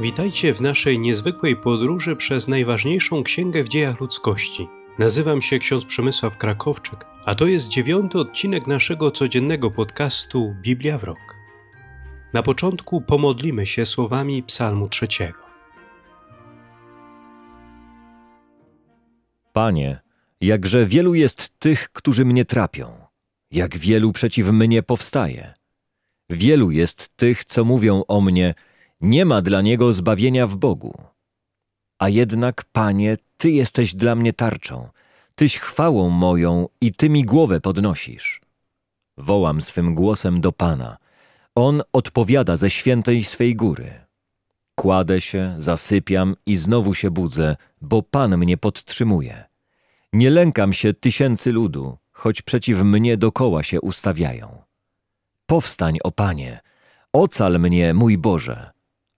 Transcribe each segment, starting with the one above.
Witajcie w naszej niezwykłej podróży przez najważniejszą księgę w dziejach ludzkości. Nazywam się ksiądz Przemysław Krakowczyk, a to jest dziewiąty odcinek naszego codziennego podcastu Biblia w rok. Na początku pomodlimy się słowami Psalmu trzeciego. Panie, jakże wielu jest tych, którzy mnie trapią, jak wielu przeciw mnie powstaje. Wielu jest tych, co mówią o mnie – nie ma dla niego zbawienia w Bogu. A jednak, Panie, Ty jesteś dla mnie tarczą, Tyś chwałą moją i Ty mi głowę podnosisz. Wołam swym głosem do Pana. On odpowiada ze świętej swej góry. Kładę się, zasypiam i znowu się budzę, bo Pan mnie podtrzymuje. Nie lękam się tysięcy ludu, choć przeciw mnie dokoła się ustawiają. Powstań, o Panie, ocal mnie, mój Boże,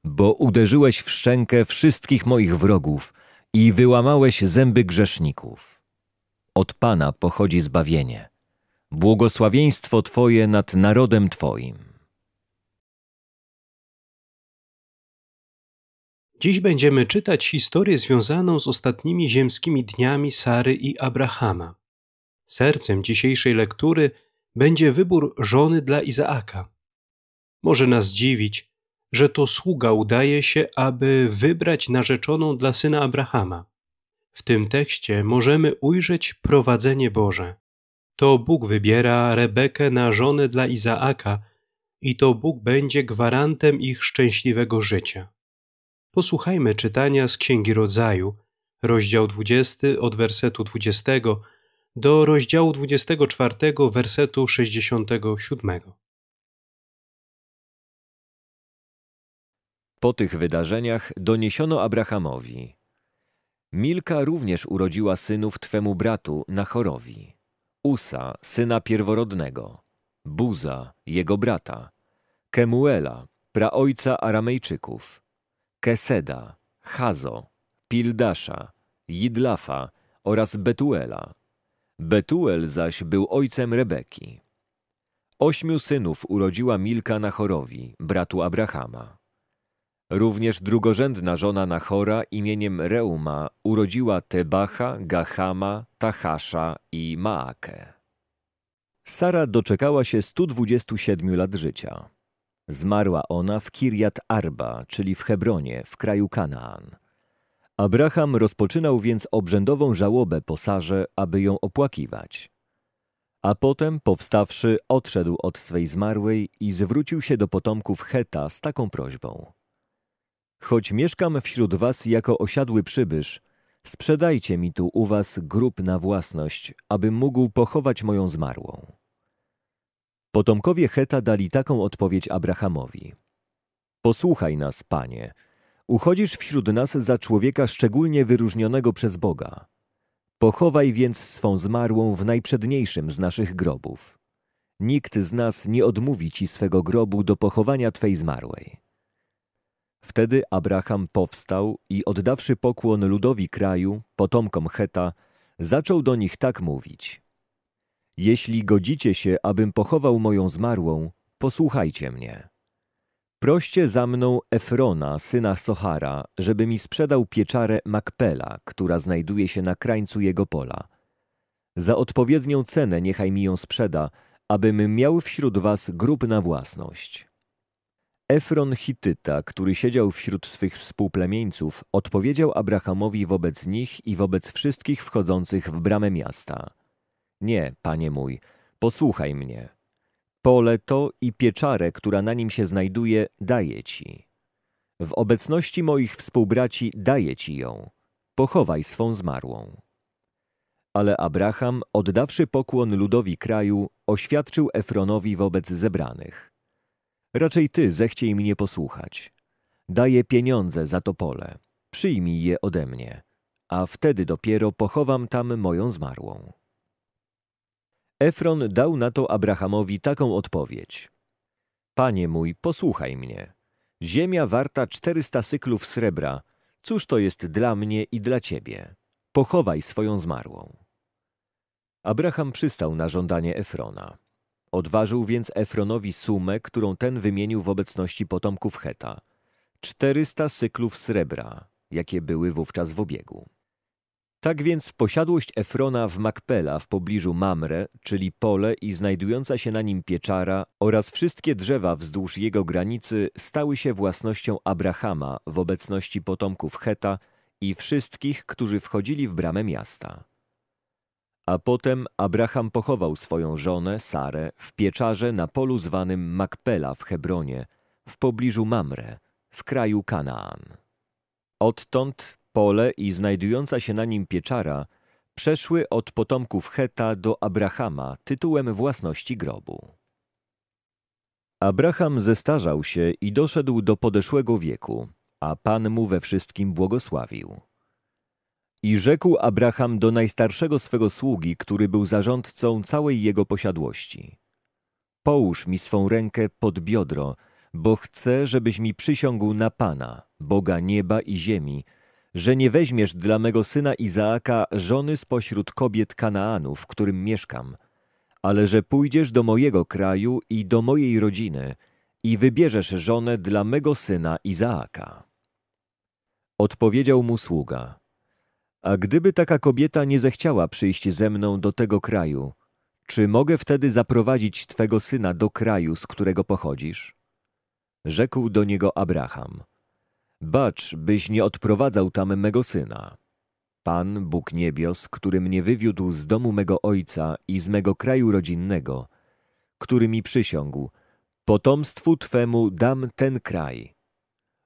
bo uderzyłeś w szczękę wszystkich moich wrogów i wyłamałeś zęby grzeszników. Od Pana pochodzi zbawienie, błogosławieństwo Twoje nad narodem Twoim. Dziś będziemy czytać historię związaną z ostatnimi ziemskimi dniami Sary i Abrahama. Sercem dzisiejszej lektury będzie wybór żony dla Izaaka. Może nas dziwić, że to sługa udaje się, aby wybrać narzeczoną dla syna Abrahama. W tym tekście możemy ujrzeć prowadzenie Boże. To Bóg wybiera Rebekę na żonę dla Izaaka i to Bóg będzie gwarantem ich szczęśliwego życia. Posłuchajmy czytania z Księgi Rodzaju, rozdział 20 od wersetu 20 do rozdziału 24 wersetu 67. Po tych wydarzeniach doniesiono Abrahamowi. Milka również urodziła synów twemu bratu Nachorowi, Usa, syna pierworodnego, Buza, jego brata, Kemuela, praojca Aramejczyków, Keseda, Hazo, Pildasza, Jidlafa oraz Betuela. Betuel zaś był ojcem Rebeki. Ośmiu synów urodziła Milka Nachorowi, bratu Abrahama. Również drugorzędna żona Nachora imieniem Reuma urodziła Tebacha, Gahama, Tahasza i Maakę. Sara doczekała się 127 lat życia. Zmarła ona w Kirjat Arba, czyli w Hebronie, w kraju Kanaan. Abraham rozpoczynał więc obrzędową żałobę po Sarze, aby ją opłakiwać. A potem, powstawszy, odszedł od swej zmarłej i zwrócił się do potomków Heta z taką prośbą. Choć mieszkam wśród was jako osiadły przybysz, sprzedajcie mi tu u was grób na własność, abym mógł pochować moją zmarłą. Potomkowie Heta dali taką odpowiedź Abrahamowi. Posłuchaj nas, panie. Uchodzisz wśród nas za człowieka szczególnie wyróżnionego przez Boga. Pochowaj więc swą zmarłą w najprzedniejszym z naszych grobów. Nikt z nas nie odmówi ci swego grobu do pochowania twej zmarłej. Wtedy Abraham powstał i oddawszy pokłon ludowi kraju, potomkom Heta, zaczął do nich tak mówić. Jeśli godzicie się, abym pochował moją zmarłą, posłuchajcie mnie. Proście za mną Efrona, syna Sochara, żeby mi sprzedał pieczarę Makpela, która znajduje się na krańcu jego pola. Za odpowiednią cenę niechaj mi ją sprzeda, abym miał wśród was grób na własność. Efron Hityta, który siedział wśród swych współplemieńców, odpowiedział Abrahamowi wobec nich i wobec wszystkich wchodzących w bramę miasta. Nie, panie mój, posłuchaj mnie. Pole to i pieczarę, która na nim się znajduje, daję ci. W obecności moich współbraci daję ci ją. Pochowaj swą zmarłą. Ale Abraham, oddawszy pokłon ludowi kraju, oświadczył Efronowi wobec zebranych – Raczej ty zechciej mnie posłuchać. Daję pieniądze za to pole. Przyjmij je ode mnie, a wtedy dopiero pochowam tam moją zmarłą. Efron dał na to Abrahamowi taką odpowiedź. Panie mój, posłuchaj mnie. Ziemia warta 400 syklów srebra. Cóż to jest dla mnie i dla ciebie? Pochowaj swoją zmarłą. Abraham przystał na żądanie Efrona. Odważył więc Efronowi sumę, którą ten wymienił w obecności potomków Heta. 400 syklów srebra, jakie były wówczas w obiegu. Tak więc posiadłość Efrona w Makpela w pobliżu Mamre, czyli pole i znajdująca się na nim pieczara oraz wszystkie drzewa wzdłuż jego granicy stały się własnością Abrahama w obecności potomków Heta i wszystkich, którzy wchodzili w bramę miasta. A potem Abraham pochował swoją żonę, Sarę, w pieczarze na polu zwanym Makpela w Hebronie, w pobliżu Mamre, w kraju Kanaan. Odtąd pole i znajdująca się na nim pieczara przeszły od potomków Heta do Abrahama tytułem własności grobu. Abraham zestarzał się i doszedł do podeszłego wieku, a Pan mu we wszystkim błogosławił. I rzekł Abraham do najstarszego swego sługi, który był zarządcą całej jego posiadłości. Połóż mi swą rękę pod biodro, bo chcę, żebyś mi przysiągł na Pana, Boga nieba i ziemi, że nie weźmiesz dla mego syna Izaaka żony spośród kobiet Kanaanów, w którym mieszkam, ale że pójdziesz do mojego kraju i do mojej rodziny i wybierzesz żonę dla mego syna Izaaka. Odpowiedział mu sługa – a gdyby taka kobieta nie zechciała przyjść ze mną do tego kraju, czy mogę wtedy zaprowadzić twego syna do kraju, z którego pochodzisz? Rzekł do niego Abraham. Bacz, byś nie odprowadzał tam mego syna. Pan, Bóg niebios, który mnie wywiódł z domu mego ojca i z mego kraju rodzinnego, który mi przysiągł, potomstwu Twemu dam ten kraj.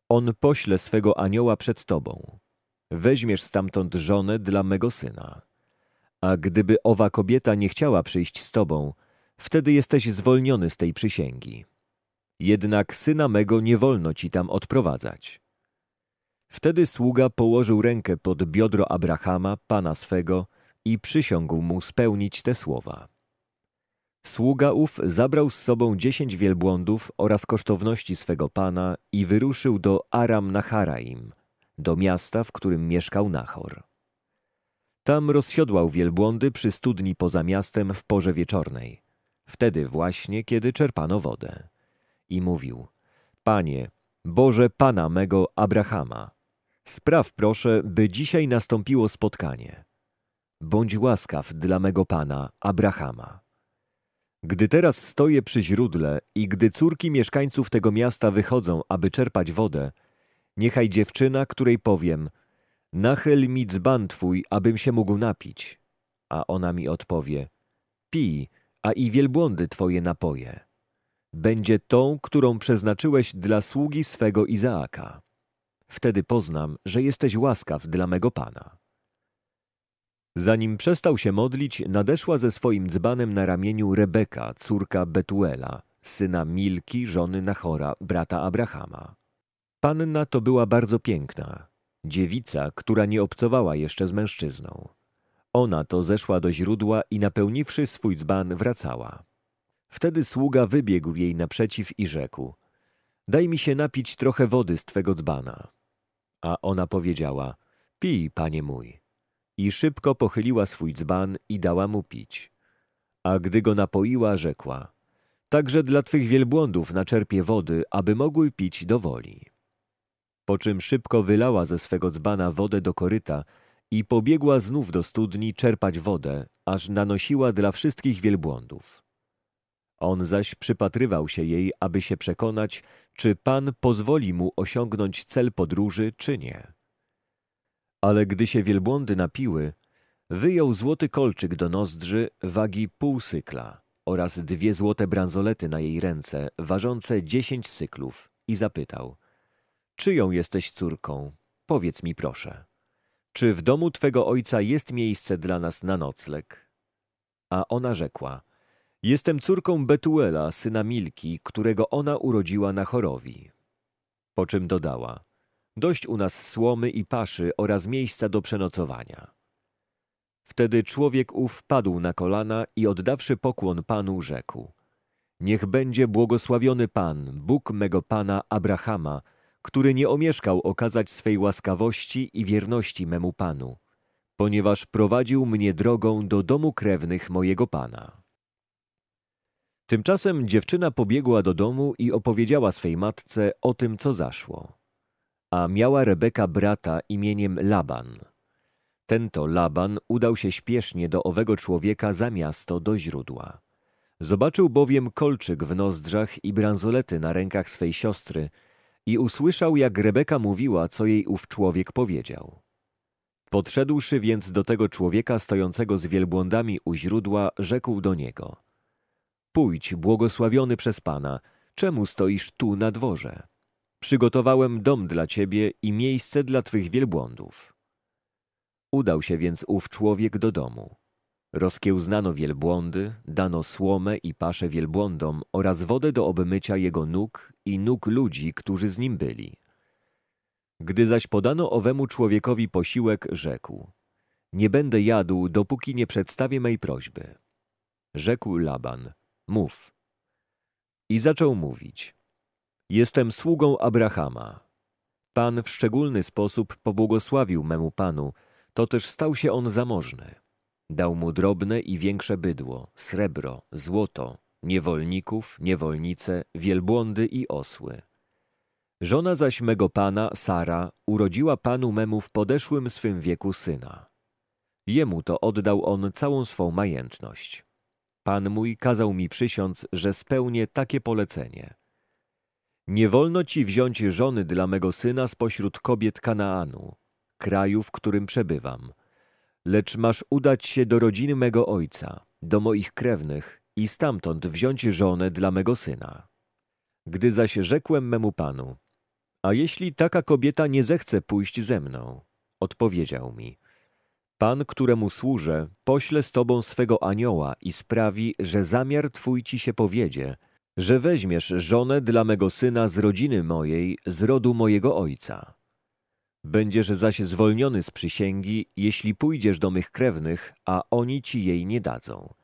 On pośle swego anioła przed Tobą Weźmiesz stamtąd żonę dla mego syna. A gdyby owa kobieta nie chciała przyjść z tobą, wtedy jesteś zwolniony z tej przysięgi. Jednak syna mego nie wolno ci tam odprowadzać. Wtedy sługa położył rękę pod biodro Abrahama, pana swego, i przysiągł mu spełnić te słowa. Sługa ów zabrał z sobą dziesięć wielbłądów oraz kosztowności swego pana i wyruszył do Aram na Haraim do miasta, w którym mieszkał Nachor. Tam rozsiodłał wielbłądy przy studni poza miastem w porze wieczornej, wtedy właśnie, kiedy czerpano wodę. I mówił, Panie, Boże Pana mego Abrahama, spraw proszę, by dzisiaj nastąpiło spotkanie. Bądź łaskaw dla mego Pana Abrahama. Gdy teraz stoję przy źródle i gdy córki mieszkańców tego miasta wychodzą, aby czerpać wodę, Niechaj dziewczyna, której powiem, nachyl mi dzban twój, abym się mógł napić. A ona mi odpowie, pij, a i wielbłądy twoje napoje. Będzie tą, którą przeznaczyłeś dla sługi swego Izaaka. Wtedy poznam, że jesteś łaskaw dla mego Pana. Zanim przestał się modlić, nadeszła ze swoim dzbanem na ramieniu Rebeka, córka Betuela, syna Milki, żony Nachora, brata Abrahama. Panna to była bardzo piękna, dziewica, która nie obcowała jeszcze z mężczyzną. Ona to zeszła do źródła i napełniwszy swój dzban wracała. Wtedy sługa wybiegł jej naprzeciw i rzekł – daj mi się napić trochę wody z twego dzbana. A ona powiedziała – pij, panie mój. I szybko pochyliła swój dzban i dała mu pić. A gdy go napoiła, rzekła – także dla twych wielbłądów naczerpię wody, aby mogły pić do woli po czym szybko wylała ze swego dzbana wodę do koryta i pobiegła znów do studni czerpać wodę, aż nanosiła dla wszystkich wielbłądów. On zaś przypatrywał się jej, aby się przekonać, czy Pan pozwoli mu osiągnąć cel podróży, czy nie. Ale gdy się wielbłądy napiły, wyjął złoty kolczyk do nozdrzy wagi pół cykla oraz dwie złote bransolety na jej ręce, ważące dziesięć cyklów i zapytał – czyją jesteś córką? Powiedz mi proszę. Czy w domu twego ojca jest miejsce dla nas na nocleg? A ona rzekła, jestem córką Betuela, syna Milki, którego ona urodziła na chorowi. Po czym dodała, dość u nas słomy i paszy oraz miejsca do przenocowania. Wtedy człowiek ów padł na kolana i oddawszy pokłon Panu rzekł, Niech będzie błogosławiony Pan, Bóg mego Pana Abrahama, który nie omieszkał okazać swej łaskawości i wierności memu Panu, ponieważ prowadził mnie drogą do domu krewnych mojego Pana. Tymczasem dziewczyna pobiegła do domu i opowiedziała swej matce o tym, co zaszło. A miała Rebeka brata imieniem Laban. Ten to Laban udał się śpiesznie do owego człowieka za miasto do źródła. Zobaczył bowiem kolczyk w nozdrzach i bransolety na rękach swej siostry – i usłyszał, jak Rebeka mówiła, co jej ów człowiek powiedział. Podszedłszy więc do tego człowieka stojącego z wielbłądami u źródła, rzekł do niego: Pójdź, błogosławiony przez Pana, czemu stoisz tu na dworze? Przygotowałem dom dla ciebie i miejsce dla twych wielbłądów. Udał się więc ów człowiek do domu. Rozkiełznano wielbłądy, dano słomę i paszę wielbłądom oraz wodę do obmycia jego nóg i nóg ludzi, którzy z nim byli. Gdy zaś podano owemu człowiekowi posiłek, rzekł: Nie będę jadł, dopóki nie przedstawię mej prośby. Rzekł Laban: Mów. I zaczął mówić: Jestem sługą Abrahama. Pan w szczególny sposób pobłogosławił memu panu, toteż stał się on zamożny. Dał mu drobne i większe bydło, srebro, złoto, niewolników, niewolnice, wielbłądy i osły. Żona zaś mego pana, Sara, urodziła panu memu w podeszłym swym wieku syna. Jemu to oddał on całą swą majętność. Pan mój kazał mi przysiąc, że spełnię takie polecenie. Nie wolno ci wziąć żony dla mego syna spośród kobiet Kanaanu, kraju, w którym przebywam, lecz masz udać się do rodziny mego ojca, do moich krewnych i stamtąd wziąć żonę dla mego syna. Gdy zaś rzekłem memu panu, a jeśli taka kobieta nie zechce pójść ze mną, odpowiedział mi, Pan, któremu służę, pośle z tobą swego anioła i sprawi, że zamiar twój ci się powiedzie, że weźmiesz żonę dla mego syna z rodziny mojej, z rodu mojego ojca. Będziesz zaś zwolniony z przysięgi, jeśli pójdziesz do mych krewnych, a oni ci jej nie dadzą.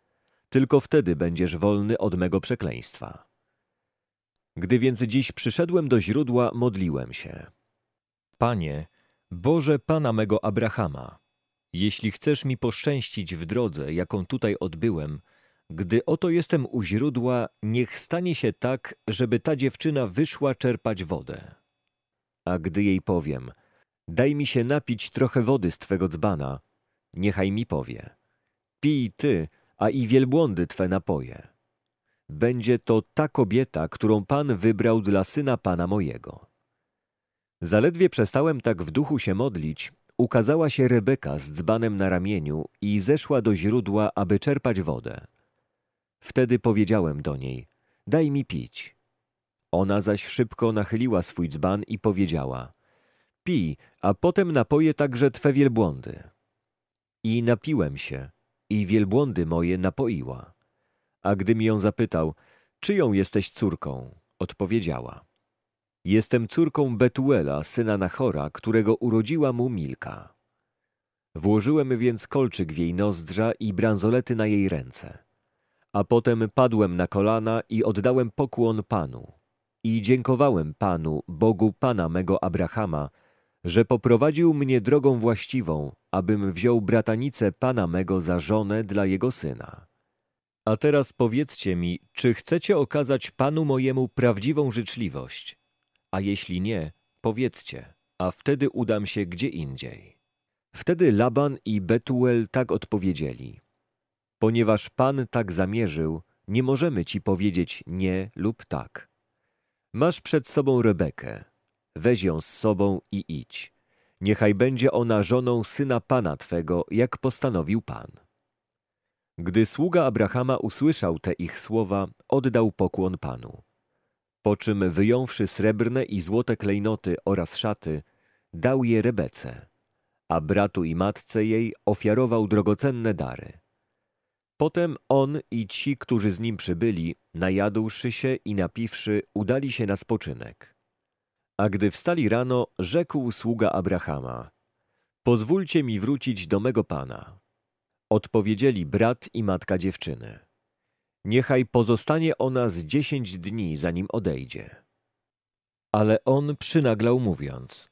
Tylko wtedy będziesz wolny od mego przekleństwa. Gdy więc dziś przyszedłem do źródła, modliłem się. Panie, Boże Pana mego Abrahama, jeśli chcesz mi poszczęścić w drodze, jaką tutaj odbyłem, gdy oto jestem u źródła, niech stanie się tak, żeby ta dziewczyna wyszła czerpać wodę. A gdy jej powiem, daj mi się napić trochę wody z twego dzbana, niechaj mi powie, pij ty, a i wielbłądy Twe napoje. Będzie to ta kobieta, którą Pan wybrał dla syna Pana mojego. Zaledwie przestałem tak w duchu się modlić, ukazała się Rebeka z dzbanem na ramieniu i zeszła do źródła, aby czerpać wodę. Wtedy powiedziałem do niej, daj mi pić. Ona zaś szybko nachyliła swój dzban i powiedziała, pij, a potem napoję także Twe wielbłądy. I napiłem się i wielbłądy moje napoiła. A gdym ją zapytał, czyją jesteś córką, odpowiedziała. Jestem córką Betuela, syna Nachora, którego urodziła mu Milka. Włożyłem więc kolczyk w jej nozdrza i bransolety na jej ręce. A potem padłem na kolana i oddałem pokłon Panu. I dziękowałem Panu, Bogu Pana mego Abrahama, że poprowadził mnie drogą właściwą, abym wziął bratanicę pana mego za żonę dla jego syna. A teraz powiedzcie mi, czy chcecie okazać panu mojemu prawdziwą życzliwość? A jeśli nie, powiedzcie, a wtedy udam się gdzie indziej. Wtedy Laban i Betuel tak odpowiedzieli. Ponieważ pan tak zamierzył, nie możemy ci powiedzieć nie lub tak. Masz przed sobą Rebekę, weź ją z sobą i idź. Niechaj będzie ona żoną syna Pana Twego, jak postanowił Pan. Gdy sługa Abrahama usłyszał te ich słowa, oddał pokłon Panu. Po czym wyjąwszy srebrne i złote klejnoty oraz szaty, dał je Rebece, a bratu i matce jej ofiarował drogocenne dary. Potem on i ci, którzy z nim przybyli, najadłszy się i napiwszy, udali się na spoczynek. A gdy wstali rano, rzekł sługa Abrahama: Pozwólcie mi wrócić do mego pana. Odpowiedzieli brat i matka dziewczyny: Niechaj pozostanie ona z dziesięć dni, zanim odejdzie. Ale on przynaglał mówiąc: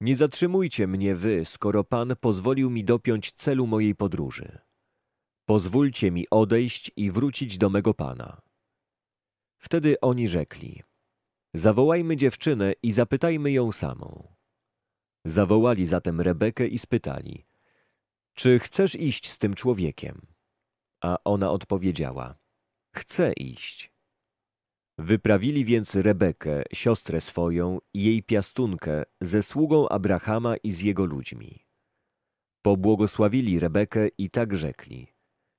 Nie zatrzymujcie mnie wy, skoro pan pozwolił mi dopiąć celu mojej podróży. Pozwólcie mi odejść i wrócić do mego pana. Wtedy oni rzekli: Zawołajmy dziewczynę i zapytajmy ją samą. Zawołali zatem Rebekę i spytali: Czy chcesz iść z tym człowiekiem? A ona odpowiedziała: Chcę iść. Wyprawili więc Rebekę, siostrę swoją i jej piastunkę ze sługą Abrahama i z jego ludźmi. Pobłogosławili Rebekę i tak rzekli: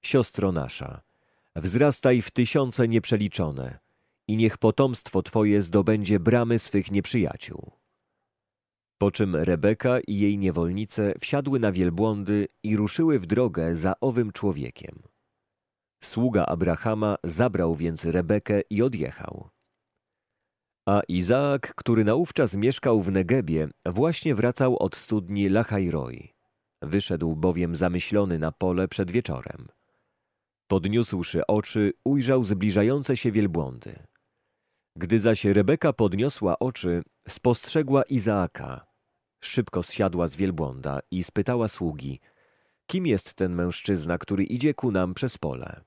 Siostro nasza, wzrastaj w tysiące nieprzeliczone i niech potomstwo Twoje zdobędzie bramy swych nieprzyjaciół. Po czym Rebeka i jej niewolnice wsiadły na wielbłądy i ruszyły w drogę za owym człowiekiem. Sługa Abrahama zabrał więc Rebekę i odjechał. A Izaak, który naówczas mieszkał w Negebie, właśnie wracał od studni Lachajroi. Wyszedł bowiem zamyślony na pole przed wieczorem. Podniósłszy oczy, ujrzał zbliżające się wielbłądy. Gdy zaś Rebeka podniosła oczy, spostrzegła Izaaka. Szybko zsiadła z wielbłąda i spytała sługi, kim jest ten mężczyzna, który idzie ku nam przez pole?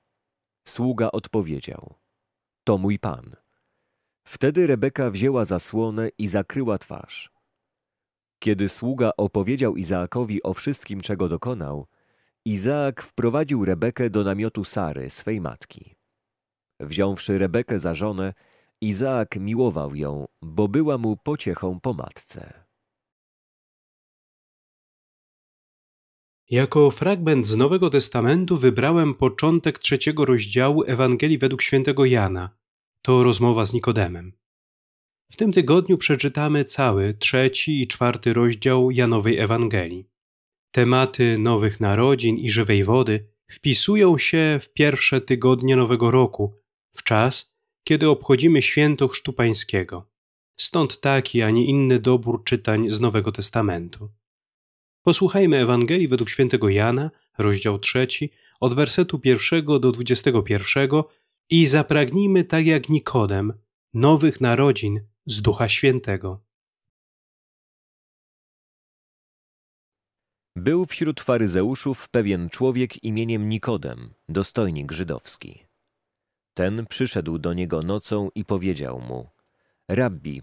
Sługa odpowiedział, to mój pan. Wtedy Rebeka wzięła zasłonę i zakryła twarz. Kiedy sługa opowiedział Izaakowi o wszystkim, czego dokonał, Izaak wprowadził Rebekę do namiotu Sary, swej matki. Wziąwszy Rebekę za żonę, Izaak miłował ją, bo była mu pociechą po matce. Jako fragment z Nowego Testamentu wybrałem początek trzeciego rozdziału Ewangelii według świętego Jana. To rozmowa z Nikodemem. W tym tygodniu przeczytamy cały trzeci i czwarty rozdział Janowej Ewangelii. Tematy nowych narodzin i żywej wody wpisują się w pierwsze tygodnie nowego roku, w czas, kiedy obchodzimy święto Chrztu Pańskiego. Stąd taki, a nie inny dobór czytań z Nowego Testamentu. Posłuchajmy Ewangelii według świętego Jana, rozdział 3, od wersetu 1 do 21 i zapragnijmy tak jak Nikodem nowych narodzin z Ducha Świętego. Był wśród faryzeuszów pewien człowiek imieniem Nikodem, dostojnik żydowski. Ten przyszedł do niego nocą i powiedział mu: Rabbi,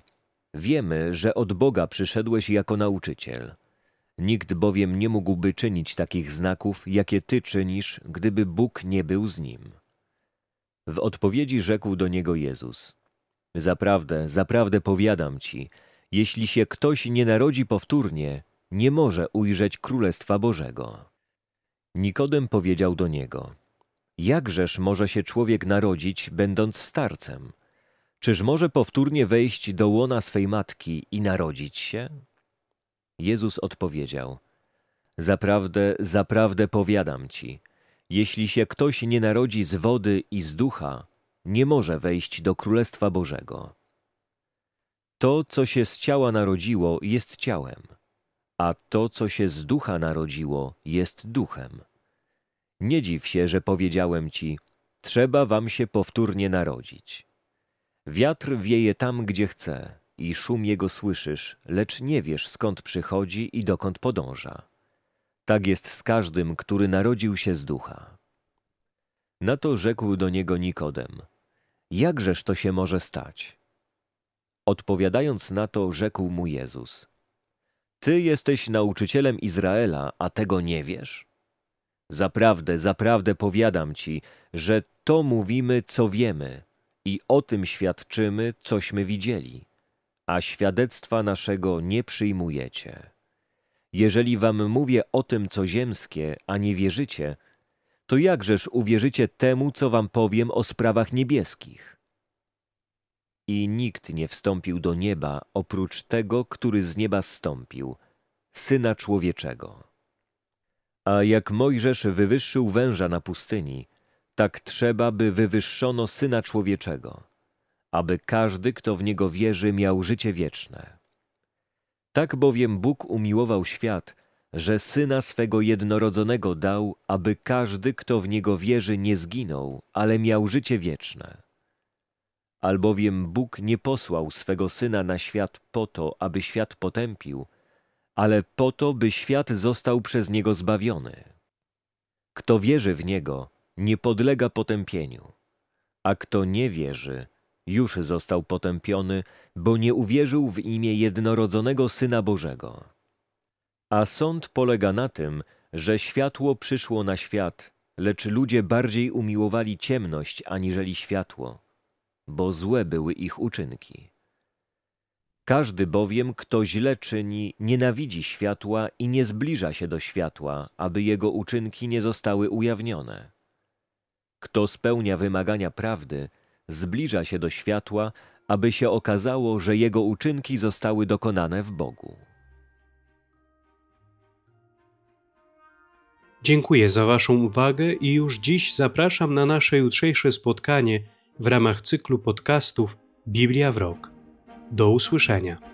wiemy, że od Boga przyszedłeś jako nauczyciel. Nikt bowiem nie mógłby czynić takich znaków, jakie ty czynisz, gdyby Bóg nie był z nim. W odpowiedzi rzekł do niego Jezus: Zaprawdę, zaprawdę powiadam ci, jeśli się ktoś nie narodzi powtórnie, nie może ujrzeć Królestwa Bożego. Nikodem powiedział do niego: Jakżeż może się człowiek narodzić, będąc starcem? Czyż może powtórnie wejść do łona swej matki i narodzić się? Jezus odpowiedział: Zaprawdę, zaprawdę powiadam ci, jeśli się ktoś nie narodzi z wody i z ducha, nie może wejść do Królestwa Bożego. To, co się z ciała narodziło, jest ciałem, a to, co się z ducha narodziło, jest duchem. Nie dziw się, że powiedziałem ci, trzeba wam się powtórnie narodzić. Wiatr wieje tam, gdzie chce i szum jego słyszysz, lecz nie wiesz skąd przychodzi i dokąd podąża. Tak jest z każdym, który narodził się z ducha. Na to rzekł do niego Nikodem: Jakżeż to się może stać? Odpowiadając na to, rzekł mu Jezus: Ty jesteś nauczycielem Izraela, a tego nie wiesz? Zaprawdę, zaprawdę powiadam ci, że to mówimy, co wiemy i o tym świadczymy, cośmy widzieli, a świadectwa naszego nie przyjmujecie. Jeżeli wam mówię o tym, co ziemskie, a nie wierzycie, to jakżeż uwierzycie temu, co wam powiem o sprawach niebieskich? I nikt nie wstąpił do nieba oprócz tego, który z nieba stąpił, Syna Człowieczego. A jak Mojżesz wywyższył węża na pustyni, tak trzeba, by wywyższono Syna Człowieczego, aby każdy, kto w Niego wierzy, miał życie wieczne. Tak bowiem Bóg umiłował świat, że Syna swego jednorodzonego dał, aby każdy, kto w Niego wierzy, nie zginął, ale miał życie wieczne. Albowiem Bóg nie posłał swego Syna na świat po to, aby świat potępił, ale po to, by świat został przez niego zbawiony. Kto wierzy w niego, nie podlega potępieniu, a kto nie wierzy, już został potępiony, bo nie uwierzył w imię jednorodzonego Syna Bożego. A sąd polega na tym, że światło przyszło na świat, lecz ludzie bardziej umiłowali ciemność aniżeli światło, bo złe były ich uczynki. Każdy bowiem, kto źle czyni, nienawidzi światła i nie zbliża się do światła, aby jego uczynki nie zostały ujawnione. Kto spełnia wymagania prawdy, zbliża się do światła, aby się okazało, że jego uczynki zostały dokonane w Bogu. Dziękuję za Waszą uwagę i już dziś zapraszam na nasze jutrzejsze spotkanie w ramach cyklu podcastów Biblia w Rok. Do usłyszenia.